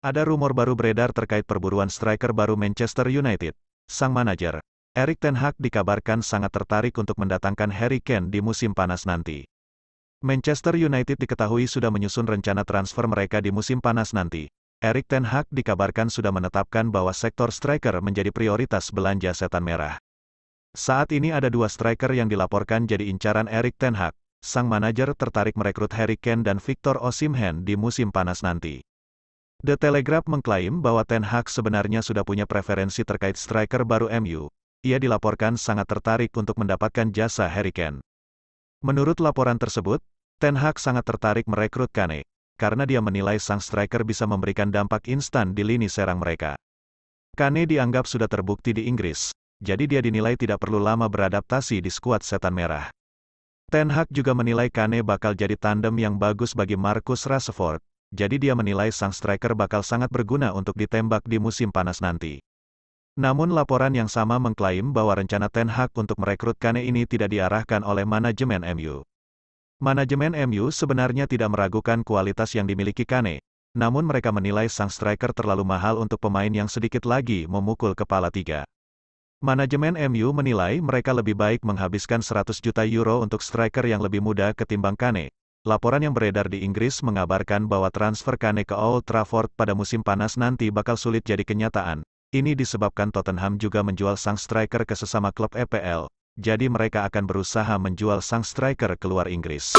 Ada rumor baru beredar terkait perburuan striker baru Manchester United. Sang manajer, Erik Ten Hag dikabarkan sangat tertarik untuk mendatangkan Harry Kane di musim panas nanti. Manchester United diketahui sudah menyusun rencana transfer mereka di musim panas nanti. Erik Ten Hag dikabarkan sudah menetapkan bahwa sektor striker menjadi prioritas belanja setan merah. Saat ini ada dua striker yang dilaporkan jadi incaran Erik Ten Hag. Sang manajer tertarik merekrut Harry Kane dan Victor Osimhen di musim panas nanti. The Telegraph mengklaim bahwa Ten Hag sebenarnya sudah punya preferensi terkait striker baru MU. Ia dilaporkan sangat tertarik untuk mendapatkan jasa Harry Kane. Menurut laporan tersebut, Ten Hag sangat tertarik merekrut Kane, karena dia menilai sang striker bisa memberikan dampak instan di lini serang mereka. Kane dianggap sudah terbukti di Inggris, jadi dia dinilai tidak perlu lama beradaptasi di skuad setan merah. Ten Hag juga menilai Kane bakal jadi tandem yang bagus bagi Marcus Rashford, jadi dia menilai sang striker bakal sangat berguna untuk ditembak di musim panas nanti. Namun laporan yang sama mengklaim bahwa rencana Ten Hag untuk merekrut Kane ini tidak diarahkan oleh manajemen MU. Manajemen MU sebenarnya tidak meragukan kualitas yang dimiliki Kane, namun mereka menilai sang striker terlalu mahal untuk pemain yang sedikit lagi memukul kepala tiga. Manajemen MU menilai mereka lebih baik menghabiskan 100 juta euro untuk striker yang lebih muda ketimbang Kane, Laporan yang beredar di Inggris mengabarkan bahwa transfer Kane ke Old Trafford pada musim panas nanti bakal sulit jadi kenyataan. Ini disebabkan Tottenham juga menjual sang striker ke sesama klub EPL, jadi mereka akan berusaha menjual sang striker keluar Inggris.